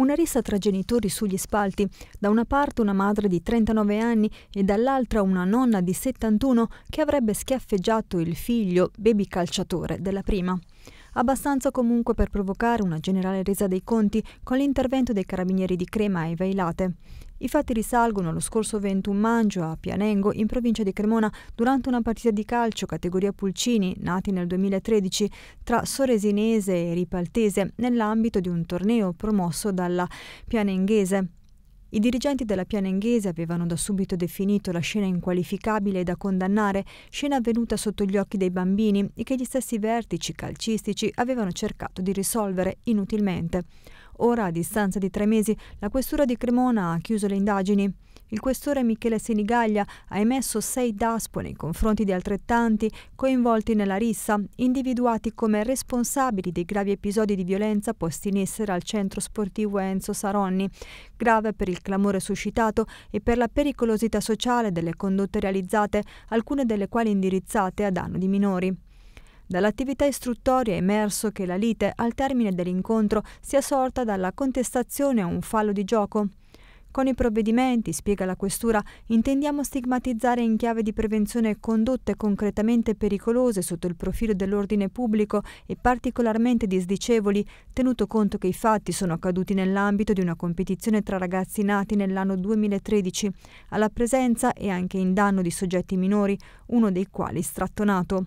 Una rissa tra genitori sugli spalti, da una parte una madre di 39 anni e dall'altra una nonna di 71 che avrebbe schiaffeggiato il figlio, baby calciatore, della prima abbastanza comunque per provocare una generale resa dei conti con l'intervento dei carabinieri di Crema e Veilate. I fatti risalgono allo scorso 21 maggio a Pianengo, in provincia di Cremona, durante una partita di calcio categoria Pulcini, nati nel 2013, tra Soresinese e Ripaltese, nell'ambito di un torneo promosso dalla Pianenghese. I dirigenti della piana inglese avevano da subito definito la scena inqualificabile e da condannare, scena avvenuta sotto gli occhi dei bambini e che gli stessi vertici calcistici avevano cercato di risolvere inutilmente. Ora, a distanza di tre mesi, la questura di Cremona ha chiuso le indagini. Il questore Michele Senigaglia ha emesso sei DASPO nei confronti di altrettanti coinvolti nella rissa, individuati come responsabili dei gravi episodi di violenza posti in essere al centro sportivo Enzo Saronni, grave per il clamore suscitato e per la pericolosità sociale delle condotte realizzate, alcune delle quali indirizzate a danno di minori. Dall'attività istruttoria è emerso che la lite, al termine dell'incontro, sia sorta dalla contestazione a un fallo di gioco. Con i provvedimenti, spiega la Questura, intendiamo stigmatizzare in chiave di prevenzione condotte concretamente pericolose sotto il profilo dell'ordine pubblico e particolarmente disdicevoli, tenuto conto che i fatti sono accaduti nell'ambito di una competizione tra ragazzi nati nell'anno 2013, alla presenza e anche in danno di soggetti minori, uno dei quali strattonato.